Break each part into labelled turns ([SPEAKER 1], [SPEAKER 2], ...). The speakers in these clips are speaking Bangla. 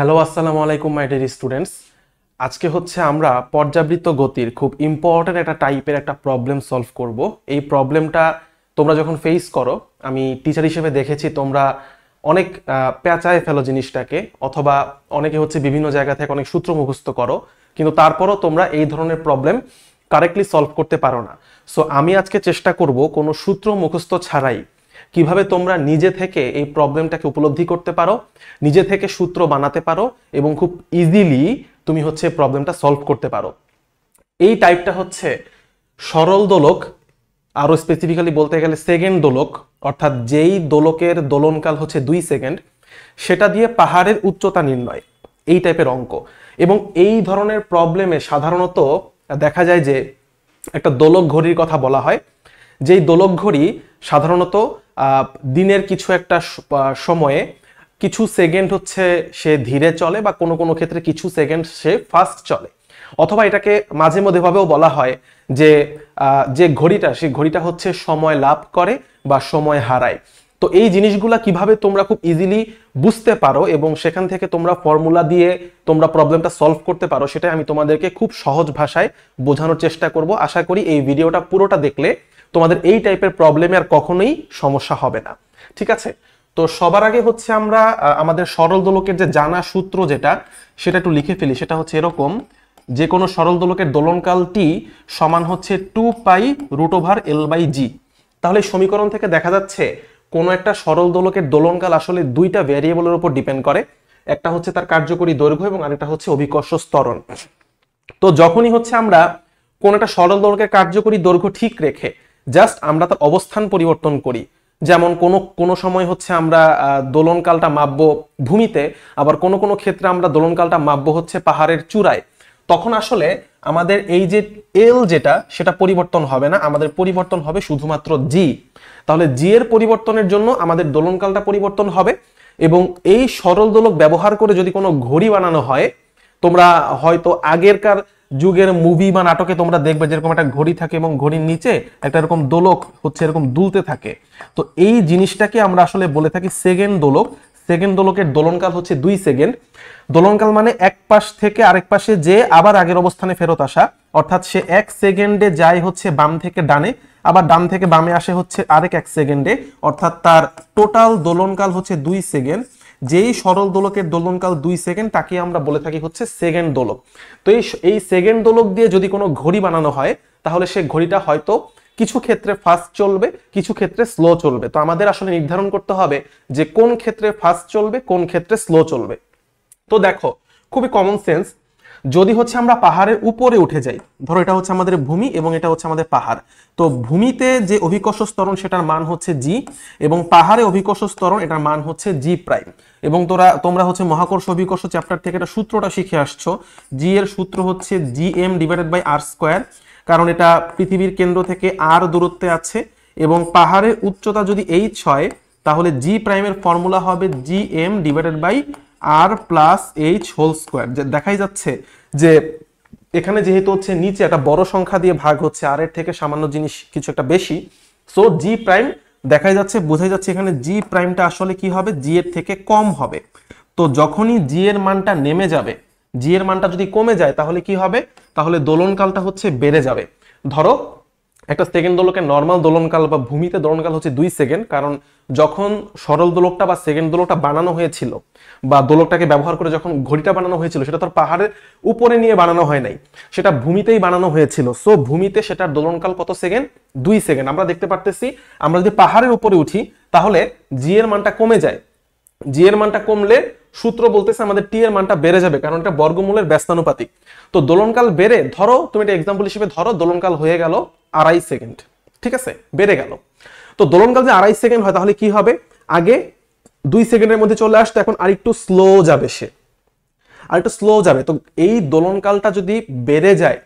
[SPEAKER 1] হ্যালো আসসালামু আলাইকুম মাই ডিয়ার স্টুডেন্টস আজকে হচ্ছে আমরা পর্যাবৃত্ত গতির খুব ইম্পর্ট্যান্ট একটা টাইপের একটা প্রবলেম সলভ করব এই প্রবলেমটা তোমরা যখন ফেস করো আমি টিচার হিসেবে দেখেছি তোমরা অনেক প্যাঁচায় ফেলো জিনিসটাকে অথবা অনেকে হচ্ছে বিভিন্ন জায়গা থেকে অনেক সূত্র মুখস্থ করো কিন্তু তারপরও তোমরা এই ধরনের প্রবলেম কারেক্টলি সলভ করতে পারো না সো আমি আজকে চেষ্টা করব কোনো সূত্র মুখস্থ ছাড়াই কিভাবে তোমরা নিজে থেকে এই প্রবলেমটাকে উপলব্ধি করতে পারো নিজে থেকে সূত্র বানাতে পারো এবং খুব ইজিলি তুমি হচ্ছে প্রবলেমটা সলভ করতে পারো এই টাইপটা হচ্ছে সরল দোলক আরও স্পেসিফিক্যালি বলতে গেলে সেকেন্ড দোলক অর্থাৎ যেই দোলকের দোলনকাল হচ্ছে দুই সেকেন্ড সেটা দিয়ে পাহাড়ের উচ্চতা নির্ণয় এই টাইপের অঙ্ক এবং এই ধরনের প্রবলেমে সাধারণত দেখা যায় যে একটা দোলক ঘড়ির কথা বলা হয় যেই দোলক ঘড়ি সাধারণত দিনের কিছু একটা সময়ে কিছু সেকেন্ড হচ্ছে সে ধীরে চলে বা কোনো কোনো ক্ষেত্রে কিছু সেকেন্ড সে ফাস্ট চলে অথবা এটাকে মাঝে মধ্যে ভাবেও বলা হয় যে যে ঘড়িটা সেই ঘড়িটা হচ্ছে সময় লাভ করে বা সময় হারায় তো এই জিনিসগুলা কিভাবে তোমরা খুব ইজিলি বুঝতে পারো এবং সেখান থেকে তোমরা ফর্মুলা দিয়ে তোমরা প্রবলেমটা সলভ করতে পারো সেটাই আমি তোমাদেরকে খুব সহজ ভাষায় বোঝানোর চেষ্টা করব আশা করি এই ভিডিওটা পুরোটা দেখলে তোমাদের এই টাইপের প্রবলেমে আর কখনোই সমস্যা হবে না ঠিক আছে তো সবার আগে হচ্ছে আমরা আমাদের সরল দোলকের যে জানা সূত্র যেটা সেটা একটু লিখে ফেলি সেটা হচ্ছে এরকম যে কোনো সরল দোলকের দোলনকালটি সমান হচ্ছে two pi root over L by G তাহলে সমীকরণ থেকে দেখা যাচ্ছে কোনো একটা সরল দোলকের দোলনকাল আসলে দুইটা ভ্যারিয়েবলের উপর ডিপেন্ড করে একটা হচ্ছে তার কার্যকরী দৈর্ঘ্য এবং আরেকটা হচ্ছে অভিকর্ষ স্তরণ তো যখনই হচ্ছে আমরা কোন একটা সরল দোলকের কার্যকরী দৈর্ঘ্য ঠিক রেখে জাস্ট আমরা তার অবস্থান পরিবর্তন করি যেমন কোনো কোনো সময় হচ্ছে আমরা দোলনকালটা মাপবো ভূমিতে আবার কোনো কোনো ক্ষেত্রে আমরা দোলনকালটা মাপবো হচ্ছে পাহাড়ের চূড়ায় তখন আসলে আমাদের এই যে এল যেটা সেটা পরিবর্তন হবে না আমাদের পরিবর্তন হবে শুধুমাত্র জি তাহলে জি এর পরিবর্তনের জন্য আমাদের দোলনকালটা পরিবর্তন হবে এবং এই সরল দোলক ব্যবহার করে যদি কোনো ঘড়ি বানানো হয় তোমরা হয়তো আগেরকার যুগের মুভি বা নাটকে তোমরা দেখবে যেরকম একটা ঘড়ি থাকে এবং ঘড়ির নিচে একটা এরকম দোলক হচ্ছে এরকম দুলতে থাকে তো এই জিনিসটাকে আমরা আসলে বলে থাকি সেকেন্ড দোলক সেকেন্ড দোলকের দোলনকাল হচ্ছে দুই সেকেন্ড দোলনকাল মানে এক পাশ থেকে আরেক পাশে যে আবার আগের অবস্থানে ফেরত আসা অর্থাৎ সে এক সেকেন্ডে যায় হচ্ছে বাম থেকে ডানে আবার ডান থেকে বামে আসে হচ্ছে আরেক এক সেকেন্ডে অর্থাৎ তার টোটাল দোলনকাল হচ্ছে দুই সেকেন্ড যেই সরল দোলকের দোলনকাল দুই সেকেন্ড তাকে আমরা বলে থাকি হচ্ছে সেকেন্ড দোলক তো এই সেকেন্ড দোলক দিয়ে যদি কোনো ঘড়ি বানানো হয় তাহলে সে ঘড়িটা হয়তো কিছু ক্ষেত্রে ফাস্ট চলবে কিছু ক্ষেত্রে স্লো চলবে তো আমাদের আসলে নির্ধারণ করতে হবে যে কোন ক্ষেত্রে ফাস্ট চলবে কোন ক্ষেত্রে স্লো চলবে তো দেখো খুবই কমন সেন্স যদি হচ্ছে আমরা পাহাড়ের উপরে উঠে যাই ধরো এটা হচ্ছে আমাদের ভূমি এবং এটা হচ্ছে আমাদের পাহাড় তো ভূমিতে যে অভিকর্ষ স্তরণ সেটার মান হচ্ছে জি এবং পাহাড়ে অভিকর্ষ স্তরণ এটার মান হচ্ছে জি প্রাইম এবং তোরা তোমরা হচ্ছে মহাকর্ষ অভিকর্ষ চ্যাপ্টার থেকে এটা সূত্রটা শিখে আসছো জি এর সূত্র হচ্ছে G M divided by R square কারণ এটা পৃথিবীর কেন্দ্র থেকে আর দূরত্বে আছে এবং পাহাড়ের উচ্চতা যদি এইচ হয় তাহলে জি প্রাইমের ফর্মুলা হবে G M divided by R plus H whole square দেখাই যাচ্ছে যে এখানে যেহেতু হচ্ছে নিচে একটা বড় সংখ্যা দিয়ে ভাগ হচ্ছে আর এর থেকে সামান্য জিনিস কিছু একটা বেশি সো জি প্রাইম দেখাই যাচ্ছে বোঝাই যাচ্ছে এখানে জি প্রাইমটা আসলে কি হবে জি এর থেকে কম হবে তো যখনই জি এর মানটা নেমে যাবে জি এর মানটা যদি কমে যায় তাহলে কি হবে তাহলে দোলনকালটা হচ্ছে বেড়ে যাবে ধরো একটা সেকেন্ড দোলকের নর্মাল দোলনকাল বা ভূমিতে দোলনকাল হচ্ছে দুই সেকেন্ড কারণ যখন সরল দোলকটা বা সেকেন্ড দোলকটা বানানো হয়েছিল বা দোলকটাকে ব্যবহার করে যখন ঘড়িটা বানানো হয়েছিল সেটা তার পাহাড়ের উপরে নিয়ে বানানো হয় নাই সেটা ভূমিতেই বানানো হয়েছিল সো ভূমিতে সেটার দোলনকাল কত সেকেন্ড দুই সেকেন্ড আমরা দেখতে পারতেছি আমরা যদি পাহাড়ের উপরে উঠি তাহলে জি এর মানটা কমে যায় জি এর মানটা কমলে সূত্র বলতেছে আমাদের টি এর মানটা বেড়ে যাবে কারণ এটা বর্গমূলের ব্যস্তানুপাতিক তো দোলনকাল বেড়ে ধরো তুমি এটা এক্সাম্পল হিসেবে ধরো দোলনকাল হয়ে গেল আড়াই সেকেন্ড ঠিক আছে বেড়ে গেল তো দোলনকাল যে আড়াই সেকেন্ড হয় তাহলে কি হবে আগে দুই সেকেন্ডের মধ্যে চলে আসতো এখন আরেকটু স্লো যাবে সে আর একটু স্লো যাবে তো এই দোলনকালটা যদি বেড়ে যায়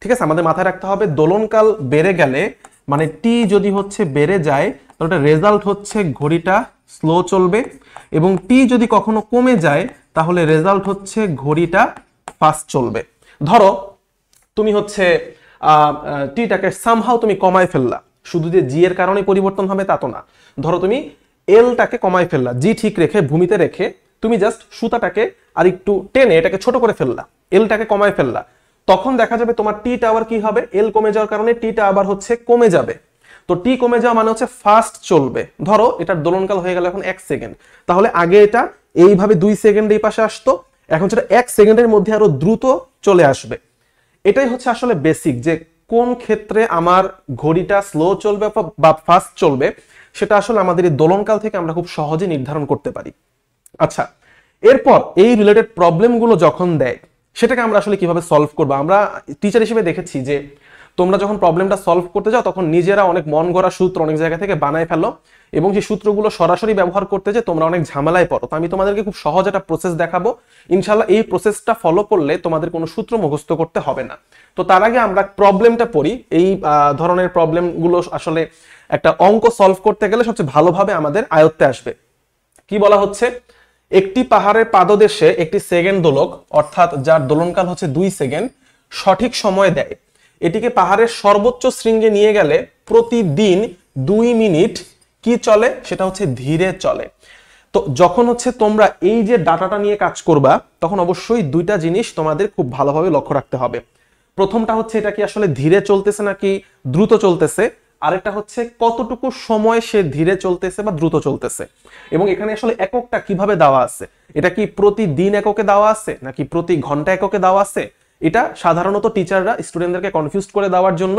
[SPEAKER 1] ঠিক আছে আমাদের মাথায় রাখতে হবে দোলনকাল বেড়ে গেলে মানে টি যদি হচ্ছে বেড়ে যায় তাহলে রেজাল্ট হচ্ছে ঘড়িটা স্লো চলবে এবং টি যদি কখনো কমে যায় তাহলে রেজাল্ট হচ্ছে ঘড়িটা ফাস্ট চলবে ধরো তুমি হচ্ছে টিটাকে সামহাও তুমি কমায় ফেললা শুধু যে জি এর কারণে পরিবর্তন হবে তা তো না ধরো তুমি এলটাকে কমায় ফেললা জি ঠিক রেখে ভূমিতে রেখে তুমি জাস্ট সুতাটাকে আর একটু টেনে এটাকে ছোট করে ফেললা এলটাকে কমায় ফেললা তখন দেখা যাবে তোমার টিটা আবার কি হবে এল কমে যাওয়ার কারণে টিটা আবার হচ্ছে কমে যাবে তো টি কমে যাওয়া মানে হচ্ছে ফাস্ট চলবে ধরো এটার দোলনকাল হয়ে গেল এখন এক সেকেন্ড তাহলে আগে এটা এইভাবে দুই সেকেন্ড এই পাশে আসতো এখন সেটা এক সেকেন্ডের মধ্যে আরো দ্রুত চলে আসবে এটাই হচ্ছে আসলে বেসিক যে কোন ক্ষেত্রে আমার ঘড়িটা স্লো চলবে বা ফাস্ট চলবে সেটা আসলে আমাদের এই দোলনকাল থেকে আমরা খুব সহজে নির্ধারণ করতে পারি আচ্ছা এরপর এই রিলেটেড প্রবলেমগুলো যখন দেয় সেটাকে আমরা আসলে কিভাবে সলভ করবো আমরা টিচার হিসেবে দেখেছি যে তোমরা যখন প্রবলেমটা সলভ করতে যাও তখন নিজেরা অনেক মন গড়া সূত্র অনেক জায়গা থেকে বানায় ফেলো এবং সেই সূত্রগুলো সরাসরি ব্যবহার করতে যে তোমরা অনেক ঝামেলায় পড়ো তো আমি তোমাদেরকে খুব সহজ একটা প্রসেস দেখাবো ইনশাল্লাহ এই প্রসেসটা ফলো করলে তোমাদের কোনো সূত্র মুখস্থ করতে হবে না তো তার আগে আমরা প্রবলেমটা পড়ি এই ধরনের প্রবলেমগুলো আসলে একটা অঙ্ক সলভ করতে গেলে সবচেয়ে ভালোভাবে আমাদের আয়ত্তে আসবে কি বলা হচ্ছে একটি পাহাড়ের পাদদেশে একটি সেকেন্ড দোলক অর্থাৎ যার দোলনকাল হচ্ছে দুই সেকেন্ড সঠিক সময় দেয় এটিকে পাহাড়ের সর্বোচ্চ শৃঙ্গে নিয়ে গেলে প্রতিদিন দুই মিনিট কি চলে সেটা হচ্ছে ধীরে চলে তো যখন হচ্ছে তোমরা এই যে ডাটাটা নিয়ে কাজ করবা তখন অবশ্যই দুইটা জিনিস তোমাদের খুব ভালোভাবে লক্ষ্য রাখতে হবে প্রথমটা হচ্ছে এটা কি আসলে ধীরে চলতেছে নাকি দ্রুত চলতেছে আরেকটা হচ্ছে কতটুকু সময় সে ধীরে চলতেছে বা দ্রুত চলতেছে এবং এখানে আসলে এককটা কিভাবে দেওয়া আছে এটা কি প্রতিদিন এককে দেওয়া আছে নাকি প্রতি ঘন্টা এককে দেওয়া আছে এটা সাধারণত টিচাররা স্টুডেন্টদেরকে কনফিউজ করে দেওয়ার জন্য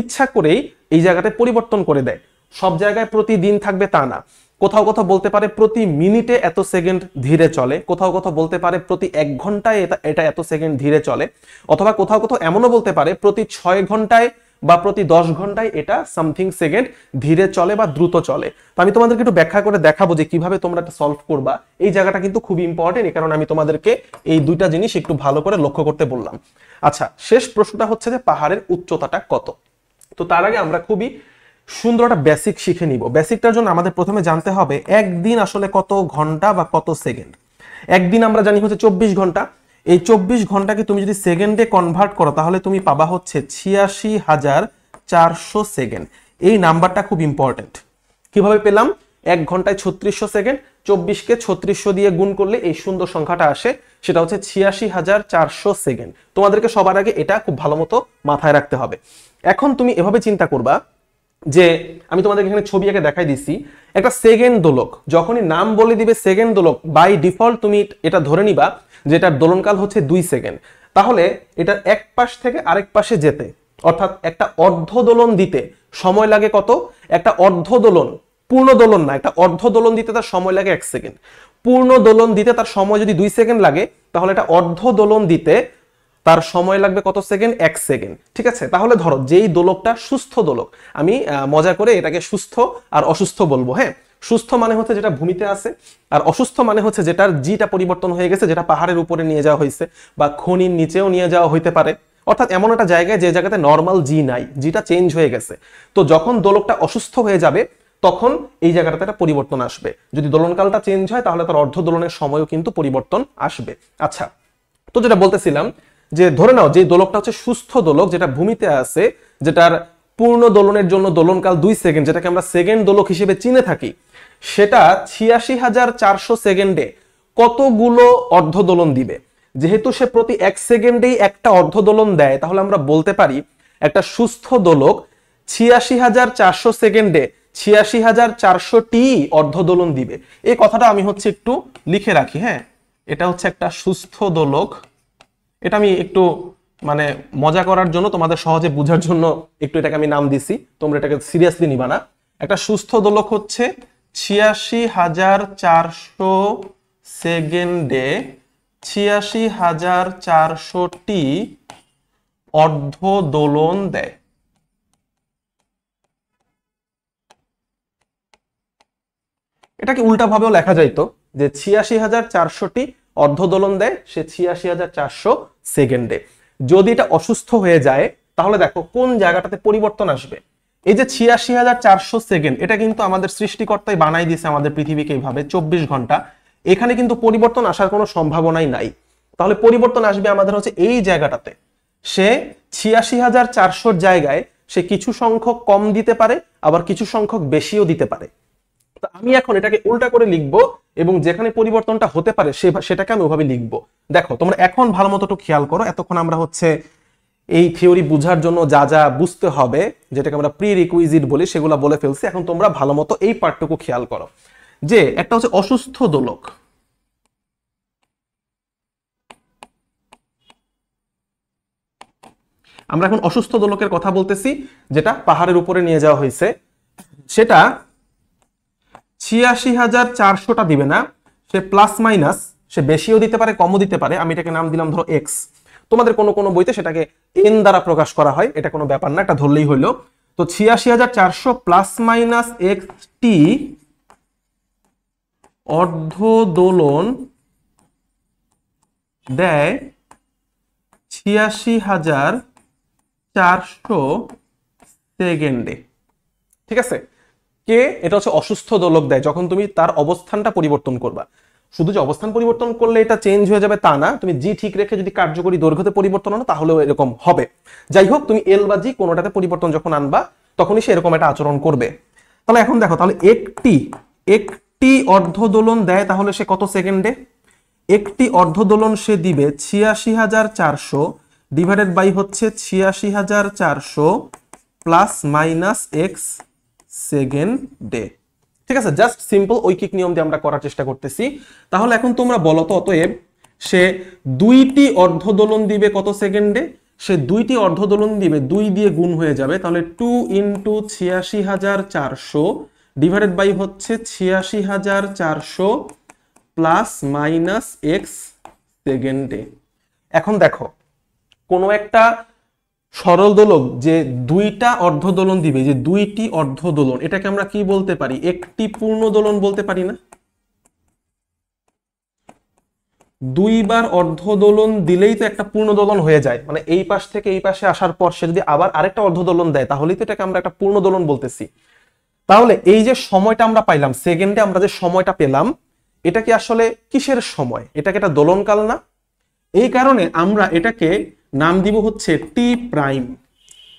[SPEAKER 1] ইচ্ছা করেই এই জায়গাতে পরিবর্তন করে দেয় সব জায়গায় প্রতিদিন থাকবে তা না কোথাও কোথাও বলতে পারে প্রতি মিনিটে এত সেকেন্ড ধীরে চলে কোথাও কোথাও বলতে পারে প্রতি এক ঘন্টায় এটা এত সেকেন্ড ধীরে চলে অথবা কোথাও কোথাও এমনও বলতে পারে প্রতি ছয় ঘন্টায় বা প্রতি দশ ঘন্টায় এটা সামথিং সেকেন্ড ধীরে চলে বা দ্রুত চলে তো আমি তোমাদেরকে একটু ব্যাখ্যা করে দেখাবো যে কিভাবে তোমরা এটা সলভ করবা এই জায়গাটা কিন্তু খুব ইম্পর্টেন্ট কারণ আমি তোমাদেরকে এই দুইটা জিনিস একটু ভালো করে লক্ষ্য করতে বললাম আচ্ছা শেষ প্রশ্নটা হচ্ছে যে পাহাড়ের উচ্চতাটা কত তো তার আগে আমরা খুবই সুন্দর একটা বেসিক শিখে নিব বেসিকটার জন্য আমাদের প্রথমে জানতে হবে একদিন আসলে কত ঘন্টা বা কত সেকেন্ড একদিন আমরা জানি হচ্ছে চব্বিশ ঘন্টা এই চব্বিশ ঘন্টাকে তুমি যদি সেকেন্ডে কনভার্ট করো তাহলে তুমি পাবা হচ্ছে ছিয়াশি হাজার চারশো সেকেন্ড এই নাম্বারটা খুব ইম্পর্টেন্ট কিভাবে পেলাম এক ঘন্টায় ছত্রিশশো সেকেন্ড চব্বিশকে ছত্রিশশো দিয়ে গুণ করলে এই সুন্দর সংখ্যাটা আসে সেটা হচ্ছে ছিয়াশি হাজার চারশো সেকেন্ড তোমাদেরকে সবার আগে এটা খুব ভালো মতো মাথায় রাখতে হবে এখন তুমি এভাবে চিন্তা করবা যে আমি তোমাদের এখানে ছবি আগে দেখাই দিচ্ছি একটা সেকেন্ড দোলক যখনই নাম বলে দিবে সেকেন্ড দোলক বাই ডিফল্ট তুমি এটা ধরে নিবা যেটার দোলনকাল হচ্ছে দুই সেকেন্ড তাহলে এটা এক পাশ থেকে আরেক পাশে যেতে অর্থাৎ একটা অর্ধ দোলন দিতে সময় লাগে কত একটা অর্ধ দোলন পূর্ণ দোলন না একটা অর্ধ দোলন দিতে তার সময় লাগে এক সেকেন্ড পূর্ণ দোলন দিতে তার সময় যদি দুই সেকেন্ড লাগে তাহলে এটা অর্ধ দোলন দিতে তার সময় লাগবে কত সেকেন্ড এক সেকেন্ড ঠিক আছে তাহলে ধরো যেই দোলকটা সুস্থ দোলক আমি মজা করে এটাকে সুস্থ আর অসুস্থ বলবো হ্যাঁ সুস্থ মানে হচ্ছে যেটা ভূমিতে আছে আর অসুস্থ মানে হচ্ছে যেটার জিটা পরিবর্তন হয়ে গেছে যেটা পাহাড়ের উপরে নিয়ে যাওয়া হয়েছে বা খনির নিচেও নিয়ে যাওয়া হইতে পারে অর্থাৎ এমন একটা জায়গায় যে জায়গাতে নর্মাল জি নাই জিটা চেঞ্জ হয়ে গেছে তো যখন দোলকটা অসুস্থ হয়ে যাবে তখন এই জায়গাটাতে একটা পরিবর্তন আসবে যদি দোলনকালটা চেঞ্জ হয় তাহলে তার অর্ধ দোলনের সময়ও কিন্তু পরিবর্তন আসবে আচ্ছা তো যেটা বলতেছিলাম যে ধরে নাও যে দোলকটা হচ্ছে সুস্থ দোলক যেটা ভূমিতে আছে যেটার পূর্ণ দোলনের জন্য দোলনকাল দুই সেকেন্ড যেটাকে আমরা সেকেন্ড দোলক হিসেবে চিনে থাকি সেটা ছিয়াশি হাজার চারশো সেকেন্ডে কতগুলো অর্ধদোলন দিবে যেহেতু সে প্রতি এক সেকেন্ডেই একটা অর্ধদোলন দেয় তাহলে আমরা বলতে পারি একটা সুস্থ দোলক ছিয়াশি হাজার চারশো সেকেন্ডে ছিয়াশি হাজার চারশোটি অর্ধদোলন দিবে এই কথাটা আমি হচ্ছে একটু লিখে রাখি হ্যাঁ এটা হচ্ছে একটা সুস্থ দোলক এটা আমি একটু মানে মজা করার জন্য তোমাদের সহজে বোঝার জন্য একটু এটাকে আমি নাম দিছি তোমরা এটাকে সিরিয়াসলি নিবা না একটা সুস্থ দোলক হচ্ছে ছিয়াশি হাজার চারশো সেকেন্ডে ছিয়াশি হাজার চারশোটি অর্ধ দোলন দেয় এটাকে উল্টাভাবেও লেখা যাইতো যে ছিয়াশি হাজার চারশোটি অর্ধদোলন দেয় সে ছিয়াশি হাজার চারশো সেকেন্ডে যদি এটা অসুস্থ হয়ে যায় তাহলে দেখো কোন জায়গাটাতে পরিবর্তন আসবে এই যে ছিয়াশি হাজার চারশো সেকেন্ড এটা কিন্তু আমাদের সৃষ্টিকর্তাই বানাই দিয়েছে আমাদের পৃথিবীকে এইভাবে চব্বিশ ঘন্টা এখানে কিন্তু পরিবর্তন আসার কোনো সম্ভাবনাই নাই তাহলে পরিবর্তন আসবে আমাদের হচ্ছে এই জায়গাটাতে সে ছিয়াশি হাজার চারশোর জায়গায় সে কিছু সংখ্যক কম দিতে পারে আবার কিছু সংখ্যক বেশিও দিতে পারে আমি এখন এটাকে উল্টা করে লিখব এবং যেখানে পরিবর্তনটা হতে পারে সেটাকে আমি ওভাবে লিখব দেখো তোমরা এখন ভালো মতো একটু খেয়াল করো এতক্ষণ আমরা হচ্ছে এই থিওরি বুঝার জন্য যা যা বুঝতে হবে যেটাকে আমরা প্রি রিকুইজিট বলি সেগুলো বলে ফেলছি এখন তোমরা ভালো মতো এই পার্টটুকু খেয়াল করো যে একটা হচ্ছে অসুস্থ দোলক আমরা এখন অসুস্থ দোলকের কথা বলতেছি যেটা পাহাড়ের উপরে নিয়ে যাওয়া হয়েছে সেটা ছিয়াশি হাজার চারশোটা দিবে না সে প্লাস মাইনাস সে বেশিও দিতে পারে কমও দিতে পারে আমি এটাকে নাম দিলাম ধরো এক্স তোমাদের কোনো কোনো বইতে সেটাকে এন দ্বারা প্রকাশ করা হয় এটা কোনো ব্যাপার না এটা ধরলেই হইলো তো ছিয়াশি হাজার চারশো প্লাস মাইনাস এক্স টি অর্ধদোলন দেয় ছিয়াশি হাজার চারশো সেকেন্ডে ঠিক আছে কে এটা হচ্ছে অসুস্থ দোলক দেয় যখন তুমি তার অবস্থানটা পরিবর্তন করবা শুধু যে অবস্থান পরিবর্তন করলে এটা চেঞ্জ হয়ে যাবে তা না তুমি জি ঠিক রেখে যদি কার্যকরী দৈর্ঘ্যতে পরিবর্তন আনো তাহলেও এরকম হবে যাই হোক তুমি এল বা জি কোনোটাতে পরিবর্তন যখন আনবা তখনই সে এরকম একটা আচরণ করবে তাহলে এখন দেখো তাহলে একটি একটি অর্ধদোলন দেয় তাহলে সে কত সেকেন্ডে একটি অর্ধদোলন সে দিবে ছিয়াশি হাজার চারশো ডিভাইডেড বাই হচ্ছে ছিয়াশি হাজার চারশো plus minus X second day ঠিক আছে জাস্ট সিম্পল ঐকিক নিয়ম দিয়ে আমরা করার চেষ্টা করতেছি তাহলে এখন তোমরা বলো তো অতএব সে দুইটি অর্ধদোলন দিবে কত সেকেন্ডে সে দুইটি অর্ধদোলন দিবে দুই দিয়ে গুণ হয়ে যাবে তাহলে টু ইন্টু ছিয়াশি হাজার চারশো ডিভাইডেড বাই হচ্ছে ছিয়াশি হাজার চারশো প্লাস মাইনাস এক্স সেকেন্ডে এখন দেখো কোনো একটা সরল দোলক যে দুইটা অর্ধদোলন দিবে যে দুইটি অর্ধদোলন এটাকে আমরা কি বলতে পারি একটি পূর্ণ দোলন বলতে পারি না দুইবার অর্ধদোলন দিলেই তো একটা পূর্ণ দোলন হয়ে যায় মানে এই পাশ থেকে এই পাশে আসার পর সে যদি আবার আরেকটা অর্ধদোলন দেয় তাহলেই তো এটাকে আমরা একটা পূর্ণ দোলন বলতেছি তাহলে এই যে সময়টা আমরা পাইলাম সেকেন্ডে আমরা যে সময়টা পেলাম এটা কি আসলে কিসের সময় এটাকে একটা দোলনকাল না এই কারণে আমরা এটাকে নাম দিব হচ্ছে টি প্রাইম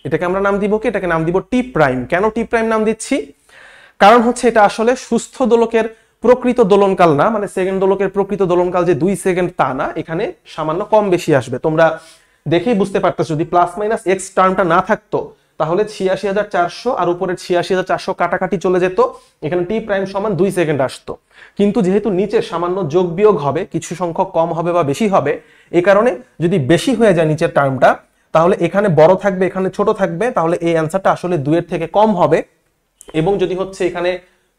[SPEAKER 1] এটাকে আমরা নাম দিব কি এটাকে নাম দিব টি প্রাইম কেন টি প্রাইম নাম দিচ্ছি কারণ হচ্ছে এটা আসলে সুস্থ দোলকের প্রকৃত দোলনকাল না মানে সেকেন্ড দোলকের প্রকৃত দোলনকাল যে দুই সেকেন্ড তা না এখানে সামান্য কম বেশি আসবে তোমরা দেখেই বুঝতে পারতো যদি প্লাস মাইনাস এক্স টার্মটা না থাকতো তাহলে ছিয়াশি হাজার চারশো আর উপরে ছিয়াশি হাজার চারশো কাটাকাটি চলে যেত এখানে টি প্রাইম সমান দুই সেকেন্ড আসতো কিন্তু যেহেতু নিচে সামান্য যোগ বিয়োগ হবে কিছু সংখ্যক কম হবে বা বেশি হবে এ কারণে যদি বেশি হয়ে যায় নিচের টার্মটা তাহলে এখানে বড় থাকবে এখানে ছোট থাকবে তাহলে এই অ্যান্সারটা আসলে দুয়ের থেকে কম হবে এবং যদি হচ্ছে এখানে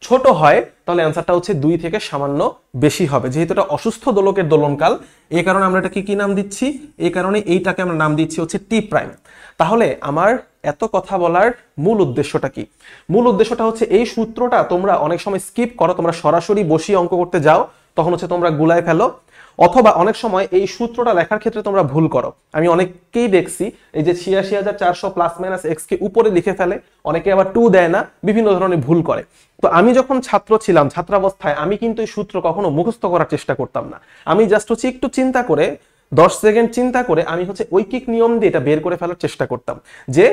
[SPEAKER 1] ছোট হয় তাহলে অ্যান্সারটা হচ্ছে দুই থেকে সামান্য বেশি হবে যেহেতু এটা অসুস্থ দোলকের দোলনকাল এই কারণে আমরা এটাকে কি নাম দিচ্ছি এই কারণে এইটাকে আমরা নাম দিচ্ছি হচ্ছে টি প্রাইম তাহলে আমার এত কথা বলার মূল উদ্দেশ্যটা কি মূল উদ্দেশ্যটা হচ্ছে এই সূত্রটা তোমরা অনেক সময় স্কিপ করো তোমরা সরাসরি বসিয়ে অঙ্ক করতে যাও তখন হচ্ছে তোমরা গুলায় ফেলো অথবা অনেক সময় এই সূত্রটা লেখার ক্ষেত্রে তোমরা ভুল করো আমি অনেককেই দেখছি এই যে ছিয়াশি হাজার চারশো প্লাস মাইনাস কে উপরে লিখে ফেলে অনেকে আবার টু দেয় না বিভিন্ন ধরনের ভুল করে তো আমি যখন ছাত্র ছিলাম ছাত্রাবস্থায় আমি কিন্তু এই সূত্র কখনো মুখস্থ করার চেষ্টা করতাম না আমি জাস্ট হচ্ছে একটু চিন্তা করে দশ সেকেন্ড চিন্তা করে আমি হচ্ছে ঐকিক নিয়ম দিয়ে এটা বের করে ফেলার চেষ্টা করতাম যে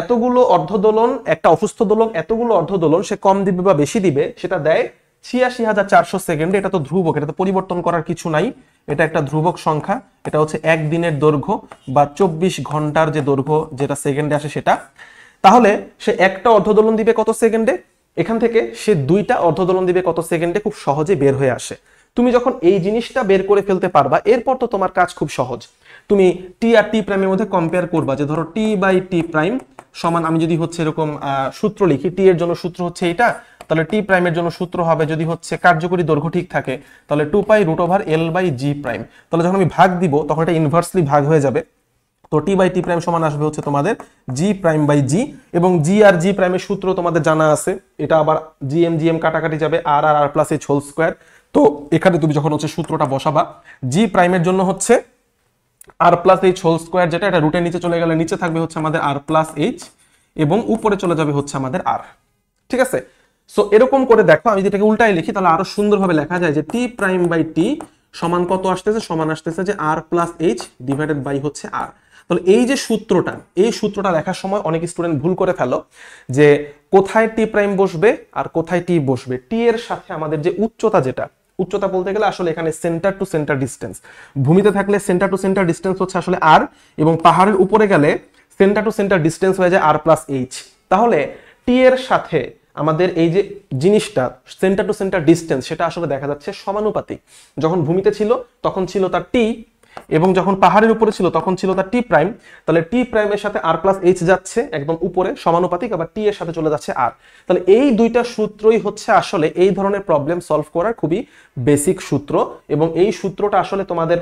[SPEAKER 1] এতগুলো অর্ধদোলন একটা অসুস্থ দোলন এতগুলো অর্ধদোলন সে কম দিবে বা বেশি দিবে সেটা দেয় ছিয়াশি হাজার চারশো সেকেন্ডে এটা তো ধ্রুবক এটা তো পরিবর্তন করার কিছু নাই এটা একটা ধ্রুবক সংখ্যা এটা হচ্ছে একদিনের দৈর্ঘ্য বা চব্বিশ ঘন্টার যে দৈর্ঘ্য যেটা সেকেন্ডে আসে সেটা তাহলে সে একটা অর্ধদোলন দিবে কত সেকেন্ডে এখান থেকে সে দুইটা অর্ধদোলন দিবে কত সেকেন্ডে খুব সহজে বের হয়ে আসে তুমি যখন এই জিনিসটা বের করে ফেলতে পারবা এরপর তো তোমার কাজ খুব সহজ তুমি টি আর টি প্রাইমের মধ্যে কম্পেয়ার করবা যে ধরো টি বাই টি প্রাইম সমান আমি যদি হচ্ছে এরকম সূত্র লিখি টি এর জন্য সূত্র হচ্ছে এটা তাহলে টি প্রাইমের জন্য সূত্র হবে যদি হচ্ছে কার্যকরী দৈর্ঘ্য ঠিক থাকে তাহলে two pi root over L by G prime তাহলে যখন আমি ভাগ দিব তখন এটা ইনভার্সলি ভাগ হয়ে যাবে তো টি বাই টি প্রাইম সমান আসবে হচ্ছে তোমাদের জি প্রাইম বাই জি এবং জি আর জি প্রাইমের সূত্র তোমাদের জানা আছে এটা আবার জি এম জি এম কাটাকাটি যাবে আর আর R plus H whole square তো এখানে তুমি যখন হচ্ছে সূত্রটা বসাবা জি প্রাইমের জন্য হচ্ছে R plus H whole square যেটা এটা রুটের নিচে চলে গেলে নিচে থাকবে হচ্ছে আমাদের আর প্লাস এইচ এবং উপরে চলে যাবে হচ্ছে আমাদের আর ঠিক আছে সো এরকম করে দেখো আমি যেটাকে উল্টাই লিখি তাহলে আরো সুন্দরভাবে লেখা যায় যে টি প্রাইম বাই টি সমান কত আসতেছে সমান আসতেছে যে R plus H divided by হচ্ছে আর তাহলে এই যে সূত্রটা এই সূত্রটা লেখার সময় অনেক স্টুডেন্ট ভুল করে ফেলো যে কোথায় টি প্রাইম বসবে আর কোথায় টি বসবে টি এর সাথে আমাদের যে উচ্চতা যেটা উচ্চতা বলতে গেলে আসলে এখানে সেন্টার টু সেন্টার ডিস্টেন্স ভূমিতে থাকলে সেন্টার টু সেন্টার ডিস্টেন্স হচ্ছে আসলে আর এবং পাহাড়ের উপরে গেলে সেন্টার টু সেন্টার ডিস্টেন্স হয়ে যায় আর প্লাস এইচ তাহলে টি এর সাথে আমাদের এই যে জিনিসটা সেন্টার টু সেন্টার ডিস্টেন্স সেটা আসলে দেখা যাচ্ছে সমানুপাতিক যখন ভূমিতে ছিল তখন ছিল তার টি এবং যখন পাহাড়ের উপরে ছিল তখন ছিল তার টি প্রাইম তাহলে টি প্রাইমের সাথে আর প্লাস এইচ যাচ্ছে একদম উপরে সমানুপাতিক আবার টি এর সাথে চলে যাচ্ছে আর তাহলে এই দুইটা সূত্রই হচ্ছে আসলে এই ধরনের প্রবলেম সলভ করার খুবই বেসিক সূত্র এবং এই সূত্রটা আসলে তোমাদের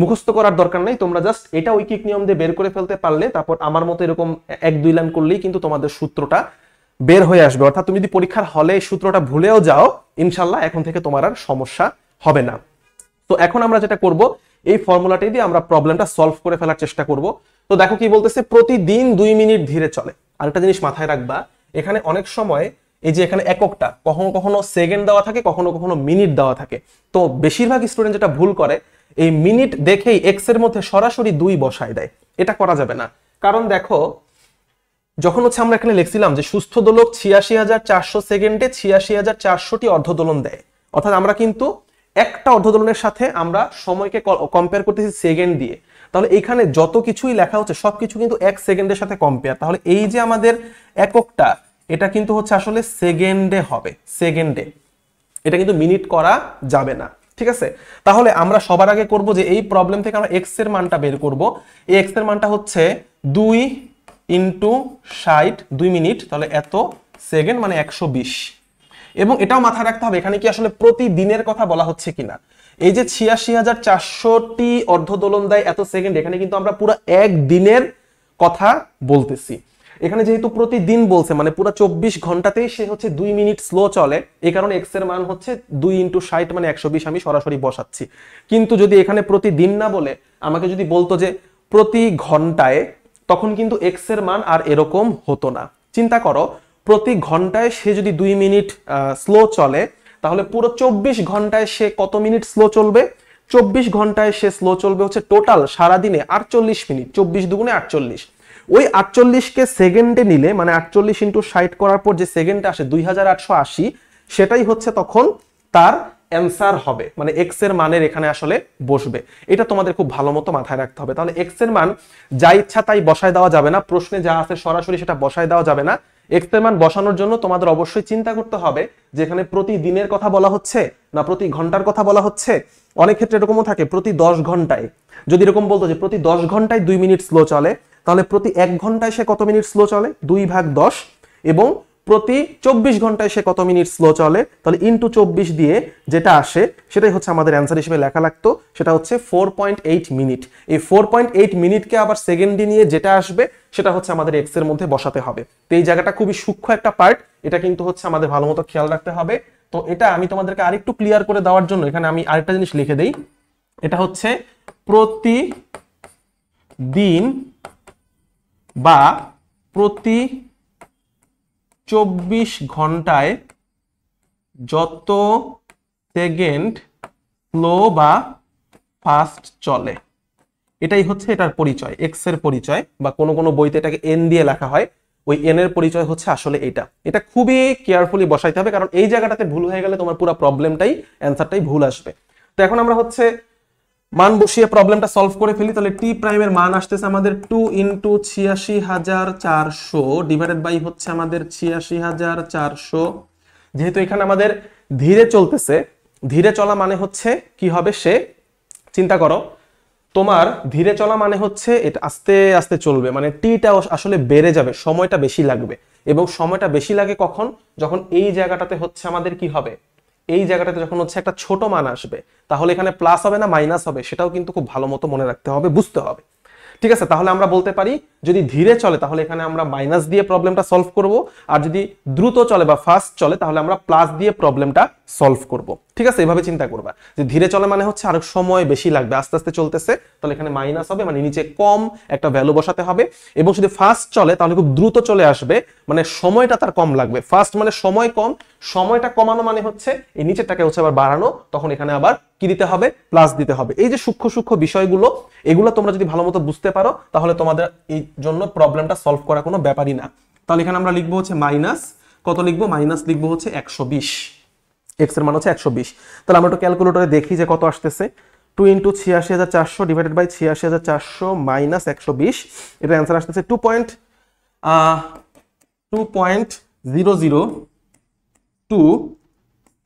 [SPEAKER 1] মুখস্থ করার দরকার নেই তোমরা জাস্ট এটা ঐকিক নিয়ম দিয়ে বের করে ফেলতে পারলে তারপর আমার মতো এরকম এক দুই লাইন করলেই কিন্তু তোমাদের সূত্রটা বের হয়ে আসবে অর্থাৎ তুমি যদি পরীক্ষার হলে সূত্রটা ভুলেও যাও ইনশাল্লাহ এখন থেকে তোমার আর সমস্যা হবে না তো এখন আমরা যেটা করব এই ফর্মুলাটি দিয়ে আমরা প্রবলেমটা সলভ করে ফেলার চেষ্টা করব তো দেখো কি বলতেছে প্রতিদিন দুই মিনিট ধীরে চলে আরেকটা জিনিস মাথায় রাখবা এখানে অনেক সময় এই যে এখানে এককটা কখনো কখনো সেকেন্ড দেওয়া থাকে কখনো কখনো মিনিট দেওয়া থাকে তো বেশিরভাগ স্টুডেন্ট যেটা ভুল করে এই মিনিট দেখেই এক্সের মধ্যে সরাসরি দুই বসায় দেয় এটা করা যাবে না কারণ দেখো যখন হচ্ছে আমরা এখানে লিখছিলাম যে সুস্থ দোলক ছিয়াশি হাজার চারশো সেকেন্ডে ছিয়াশি হাজার চারশোটি অর্ধদোলন দেয় অর্থাৎ আমরা কিন্তু একটা অর্ধদোলনের সাথে আমরা সময়কে কম্পেয়ার করতেছি সেকেন্ড দিয়ে তাহলে এখানে যত কিছুই লেখা হচ্ছে সবকিছু কিন্তু এক সেকেন্ডের সাথে কম্পেয়ার তাহলে এই যে আমাদের এককটা এটা কিন্তু হচ্ছে আসলে সেকেন্ডে হবে সেকেন্ডে এটা কিন্তু মিনিট করা যাবে না ঠিক আছে তাহলে আমরা সবার আগে করব যে এই প্রবলেম থেকে আমরা এক্স এর মানটা বের করব এই এক্স এর মানটা হচ্ছে দুই ইন্টু ষাট দুই মিনিট তাহলে এত সেকেন্ড মানে একশো বিশ এবং এটাও মাথায় রাখতে হবে এখানে কি আসলে প্রতিদিনের কথা বলা হচ্ছে কিনা এই যে ছিয়াশি হাজার চারশোটি অর্ধদোলন দেয় এত সেকেন্ড এখানে কিন্তু আমরা পুরো একদিনের কথা বলতেছি এখানে যেহেতু প্রতিদিন বলছে মানে পুরো চব্বিশ ঘন্টাতেই সে হচ্ছে দুই মিনিট স্লো চলে এই কারণে এক্স এর মান হচ্ছে দুই ইন্টু ষাট মানে একশো বিশ আমি সরাসরি বসাচ্ছি কিন্তু যদি এখানে প্রতিদিন না বলে আমাকে যদি বলতো যে প্রতি ঘন্টায় তখন কিন্তু এক্স এর মান আর এরকম হতো না চিন্তা করো প্রতি ঘন্টায় সে যদি দুই মিনিট স্লো চলে তাহলে পুরো চব্বিশ ঘন্টায় সে কত মিনিট স্লো চলবে চব্বিশ ঘন্টায় সে স্লো চলবে হচ্ছে টোটাল সারাদিনে আটচল্লিশ মিনিট চব্বিশ দুগুণে আটচল্লিশ ওই আটচল্লিশকে সেকেন্ডে নিলে মানে আটচল্লিশ ইন্টু ষাট করার পর যে সেকেন্ডে আসে দুই সেটাই হচ্ছে তখন তার অ্যান্সার হবে মানে এক্স এর মানের এখানে আসলে বসবে এটা তোমাদের খুব ভালো মতো মাথায় রাখতে হবে তাহলে এক্স এর মান যা ইচ্ছা তাই বসায় দেওয়া যাবে না প্রশ্নে যা আছে সরাসরি সেটা বসায় দেওয়া যাবে না এক্স এর মান বসানোর জন্য তোমাদের অবশ্যই চিন্তা করতে হবে যেখানে প্রতিদিনের কথা বলা হচ্ছে না প্রতি ঘন্টার কথা বলা হচ্ছে অনেক ক্ষেত্রে এরকমও থাকে প্রতি দশ ঘন্টায় যদি এরকম বলতো যে প্রতি দশ ঘন্টায় দুই মিনিট স্লো চলে তাহলে প্রতি এক ঘন্টায় সে কত মিনিট স্লো চলে দুই ভাগ দশ এবং প্রতি চব্বিশ ঘন্টায় সে কত মিনিট স্লো চলে তাহলে ইন্টু চব্বিশ দিয়ে যেটা আসে সেটাই হচ্ছে আমাদের অ্যান্সার হিসেবে লেখা লাগতো সেটা হচ্ছে ফোর পয়েন্ট এইট মিনিট এই ফোর পয়েন্ট এইট মিনিটকে আবার সেকেন্ডে নিয়ে যেটা আসবে সেটা হচ্ছে আমাদের এক্স এর মধ্যে বসাতে হবে তো এই জায়গাটা খুবই সূক্ষ্ম একটা পার্ট এটা কিন্তু হচ্ছে আমাদের ভালো মতো খেয়াল রাখতে হবে তো এটা আমি তোমাদেরকে আরেকটু ক্লিয়ার করে দেওয়ার জন্য এখানে আমি আরেকটা জিনিস লিখে দিই এটা হচ্ছে প্রতি দিন বা প্রতি চব্বিশ ঘন্টায় যত সেকেন্ড স্লো বা ফাস্ট চলে এটাই হচ্ছে এটার পরিচয় এক্স এর পরিচয় বা কোনো কোনো বইতে এটাকে এন দিয়ে লেখা হয় ওই এন এর পরিচয় হচ্ছে আসলে এটা এটা খুবই কেয়ারফুলি বসাইতে হবে কারণ এই জায়গাটাতে ভুল হয়ে গেলে তোমার পুরো প্রবলেমটাই অ্যান্সারটাই ভুল আসবে তো এখন আমরা হচ্ছে মান বসিয়ে প্রবলেমটা সলভ করে ফেলি তাহলে টি প্রাইমের মান আসতেছে আমাদের টু ইন্টু ছিয়াশি হাজার চারশো ডিভাইডেড বাই হচ্ছে আমাদের ছিয়াশি হাজার চারশো যেহেতু এখানে আমাদের ধীরে চলতেছে ধীরে চলা মানে হচ্ছে কি হবে সে চিন্তা করো তোমার ধীরে চলা মানে হচ্ছে এটা আস্তে আস্তে চলবে মানে টিটা আসলে বেড়ে যাবে সময়টা বেশি লাগবে এবং সময়টা বেশি লাগে কখন যখন এই জায়গাটাতে হচ্ছে আমাদের কি হবে এই জায়গাটাতে যখন হচ্ছে একটা ছোট মান আসবে তাহলে এখানে প্লাস হবে না মাইনাস হবে সেটাও কিন্তু খুব ভালো মতো মনে রাখতে হবে বুঝতে হবে ঠিক আছে তাহলে আমরা বলতে পারি যদি ধীরে চলে তাহলে এখানে আমরা মাইনাস দিয়ে প্রবলেমটা সলভ করব আর যদি দ্রুত চলে বা ফাস্ট চলে তাহলে আমরা প্লাস দিয়ে প্রবলেমটা সলভ করব ঠিক আছে এভাবে চিন্তা করবা যে ধীরে চলে মানে হচ্ছে আরো সময় বেশি লাগবে আস্তে আস্তে চলতেছে তাহলে এখানে মাইনাস হবে মানে নিচে কম একটা ভ্যালু বসাতে হবে এবং যদি ফাস্ট চলে তাহলে খুব দ্রুত চলে আসবে মানে সময়টা তার কম লাগবে ফাস্ট মানে সময় কম সময়টা কমানো মানে হচ্ছে এই নিচেরটাকে হচ্ছে আবার বাড়ানো তখন এখানে আবার কি দিতে হবে প্লাস দিতে হবে এই যে সূক্ষ্ম সূক্ষ্ম বিষয়গুলো এগুলো তোমরা যদি ভালো মতো বুঝতে পারো তাহলে তোমাদের এই জন্য প্রবলেমটা সলভ করা কোনো ব্যাপারই না তাহলে এখানে আমরা লিখবো হচ্ছে মাইনাস কত লিখবো মাইনাস লিখবো হচ্ছে একশো বিশ এক্স এর মান হচ্ছে একশো বিশ তাহলে আমরা একটু ক্যালকুলেটরে দেখি যে কত আসতেছে টু ইন্টু ছিয়াশি হাজার চারশো ডিভাইডেড বাই ছিয়াশি হাজার চারশো মাইনাস একশো বিশ এটা অ্যান্সার আসতেছে two point two point zero zero two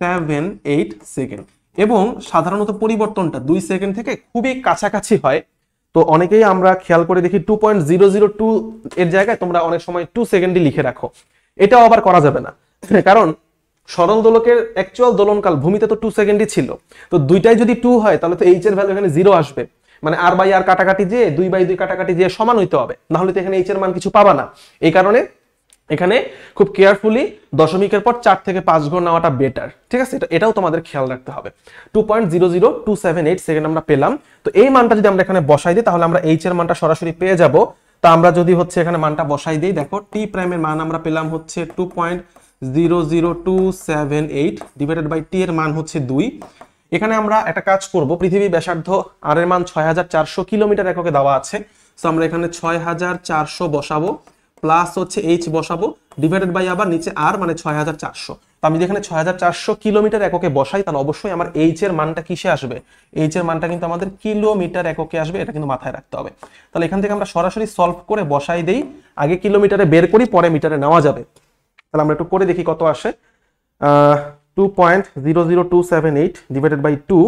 [SPEAKER 1] seven eight second এবং সাধারণত পরিবর্তনটা দুই সেকেন্ড থেকে খুবই কাছাকাছি হয় তো অনেকেই আমরা খেয়াল করে দেখি two point zero zero two এর জায়গায় তোমরা অনেক সময় টু সেকেন্ডই লিখে রাখো এটাও আবার করা যাবে না হ্যাঁ, কারণ সরল দোলকের অ্যাকচুয়াল দোলনকাল ভূমিতে তো টু সেকেন্ডই ছিল তো দুইটাই যদি টু হয় তাহলে তো এইচ এর ভ্যালু এখানে জিরো আসবে মানে আর বাই আর কাটাকাটি যে দুই বাই দুই কাটাকাটি যে সমান হইতে হবে নাহলে তো এখানে এইচ এর মান কিছু পাবা না এই কারণে এখানে খুব কেয়ারফুলি দশমিকের পর চার থেকে পাঁচ ঘর নেওয়াটা বেটার ঠিক আছে এটাও তোমাদের খেয়াল রাখতে হবে two point zero zero two seven eight second আমরা পেলাম তো এই মানটা যদি আমরা এখানে বসাই দিই তাহলে আমরা এইচ এর মানটা সরাসরি পেয়ে যাব তা আমরা যদি হচ্ছে এখানে মানটা বসাই দিই দেখো টি প্রাইমের মান আমরা পেলাম হচ্ছে two point zero zero two seven eight divided by T এর মান হচ্ছে দুই এখানে আমরা একটা কাজ করব পৃথিবী ব্যাসার্ধ আর এর মান ছয় হাজার চারশো কিলোমিটার এককে দেওয়া আছে সো আমরা এখানে ছয় হাজার চারশো বসাবো প্লাস হচ্ছে এইচ বসাবো ডিভাইডেড বাই আবার নিচে আর মানে ছয় হাজার চারশো তো আমি যেখানে ছয় হাজার চারশো কিলোমিটার এককে বসাই তাহলে অবশ্যই আমার এইচ এর মানটা কিসে আসবে এইচ এর মানটা কিন্তু আমাদের কিলোমিটার এককে আসবে এটা কিন্তু মাথায় রাখতে হবে তাহলে এখান থেকে আমরা সরাসরি সলভ করে বসাই দেই আগে কিলোমিটারে বের করি পরে মিটারে নেওয়া যাবে তাহলে আমরা একটু করে দেখি কত আসে two point zero zero two seven eight divided by two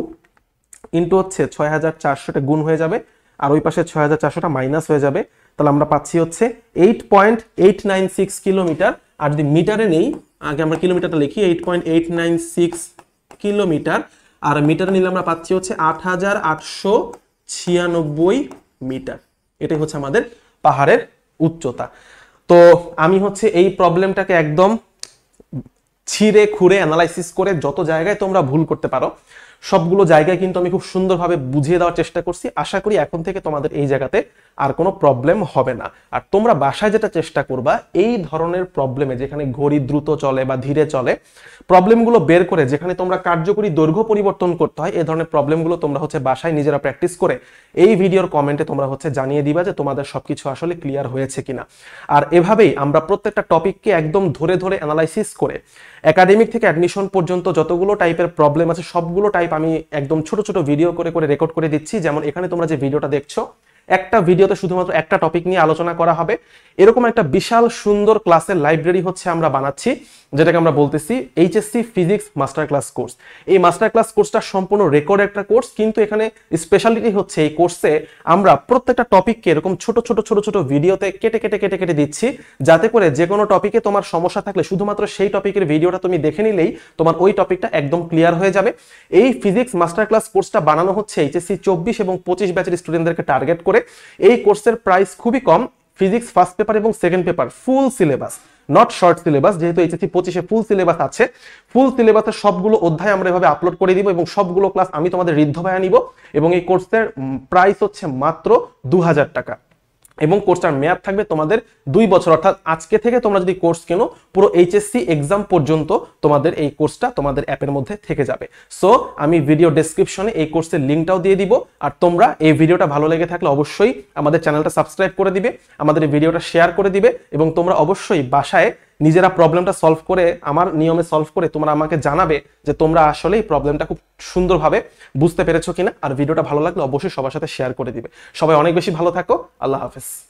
[SPEAKER 1] into হচ্ছে ছয় হাজার চারশোটা গুণ হয়ে যাবে আর ওই পাশে ছয় হাজার চারশোটা মাইনাস হয়ে যাবে তাহলে আমরা পাচ্ছি হচ্ছে eight point eight nine six kilometre আর যদি মিটারে নেই আগে আমরা কিলোমিটারটা লিখি eight point eight nine six kilometre আর মিটারে নিলে আমরা পাচ্ছি হচ্ছে আট হাজার আটশো ছিয়ানব্বই মিটার এটাই হচ্ছে আমাদের পাহাড়ের উচ্চতা তো আমি হচ্ছে এই প্রবলেমটাকে একদম ছিঁড়ে খুঁড়ে অ্যানালাইসিস করে যত জায়গায় তোমরা ভুল করতে পারো সবগুলো জায়গায় কিন্তু আমি খুব সুন্দরভাবে বুঝিয়ে দেওয়ার চেষ্টা করছি আশা করি এখন থেকে তোমাদের এই জায়গাতে আর কোনো প্রবলেম হবে না আর তোমরা বাসায় যেটা চেষ্টা করবা এই ধরনের প্রবলেমে যেখানে ঘড়ি দ্রুত চলে বা ধীরে চলে প্রবলেমগুলো বের করে যেখানে তোমরা কার্যকরী দৈর্ঘ্য পরিবর্তন করতে হয় এই ধরনের প্রবলেমগুলো তোমরা হচ্ছে বাসায় নিজেরা প্র্যাকটিস করে এই ভিডিওর কমেন্টে তোমরা হচ্ছে জানিয়ে দিবা যে তোমাদের সবকিছু আসলে ক্লিয়ার হয়েছে কিনা আর এভাবেই আমরা প্রত্যেকটা টপিককে একদম ধরে ধরে অ্যানালাইসিস করে একাডেমিক থেকে অ্যাডমিশন পর্যন্ত যতগুলো টাইপের প্রবলেম আছে সবগুলো টাইপ আমি একদম ছোট ছোট ভিডিও করে করে রেকর্ড করে দিচ্ছি যেমন এখানে তোমরা যে ভিডিওটা দেখছো একটা ভিডিওতে শুধুমাত্র একটা টপিক নিয়ে আলোচনা করা হবে এরকম একটা বিশাল সুন্দর ক্লাসের লাইব্রেরি হচ্ছে আমরা বানাচ্ছি যেটাকে আমরা বলতেছি HSC physics master class course এই মাস্টার ক্লাস কোর্সটা সম্পূর্ণ রেকর্ড একটা কোর্স কিন্তু এখানে স্পেশালিটি হচ্ছে এই কোর্সে আমরা প্রত্যেকটা টপিককে এরকম ছোট ছোট ছোট ছোট ভিডিওতে কেটে কেটে কেটে কেটে দিচ্ছি যাতে করে যে কোনো টপিকে তোমার সমস্যা থাকলে শুধুমাত্র সেই টপিকের ভিডিওটা তুমি দেখে নিলেই তোমার ওই টপিকটা একদম ক্লিয়ার হয়ে যাবে এই ফিজিক্স মাস্টার ক্লাস কোর্সটা বানানো হচ্ছে এইচএসসি চব্বিশ এবং পঁচিশ ব্যাচের স্টুডেন্টদেরকে টার্গেট করে এই কোর্সের প্রাইস খুবই কম ফিজিক্স ফার্স্ট পেপার এবং second paper full syllabus not short syllabus যেহেতু এইচএসি পঁচিশে ফুল সিলেবাস আছে ফুল সিলেবাসের সবগুলো অধ্যায় আমরা এভাবে আপলোড করে দিব এবং সবগুলো ক্লাস আমি তোমাদের ঋদ্ধ ভাইয়া নিব এবং এই কোর্সের প্রাইস হচ্ছে মাত্র দু টাকা এবং কোর্সটার মেয়াদ থাকবে তোমাদের দুই বছর অর্থাৎ আজকে থেকে তোমরা যদি কোর্স কেনো পুরো এইচএসসি এক্সাম পর্যন্ত তোমাদের এই কোর্সটা তোমাদের অ্যাপের মধ্যে থেকে যাবে সো আমি ভিডিও ডেসক্রিপশনে এই কোর্সের লিঙ্কটাও দিয়ে দিব আর তোমরা এই ভিডিওটা ভালো লেগে থাকলে অবশ্যই আমাদের চ্যানেলটা সাবস্ক্রাইব করে দিবে আমাদের ভিডিওটা শেয়ার করে দিবে এবং তোমরা অবশ্যই বাসায় নিজেরা প্রবলেমটা সলভ করে আমার নিয়মে সলভ করে তোমরা আমাকে জানাবে যে তোমরা আসলে এই প্রবলেমটা খুব সুন্দরভাবে বুঝতে পেরেছো কিনা আর ভিডিওটা ভালো লাগলে অবশ্যই সবার সাথে শেয়ার করে দিবে সবাই অনেক বেশি ভালো থাকো আল্লাহ হাফেজ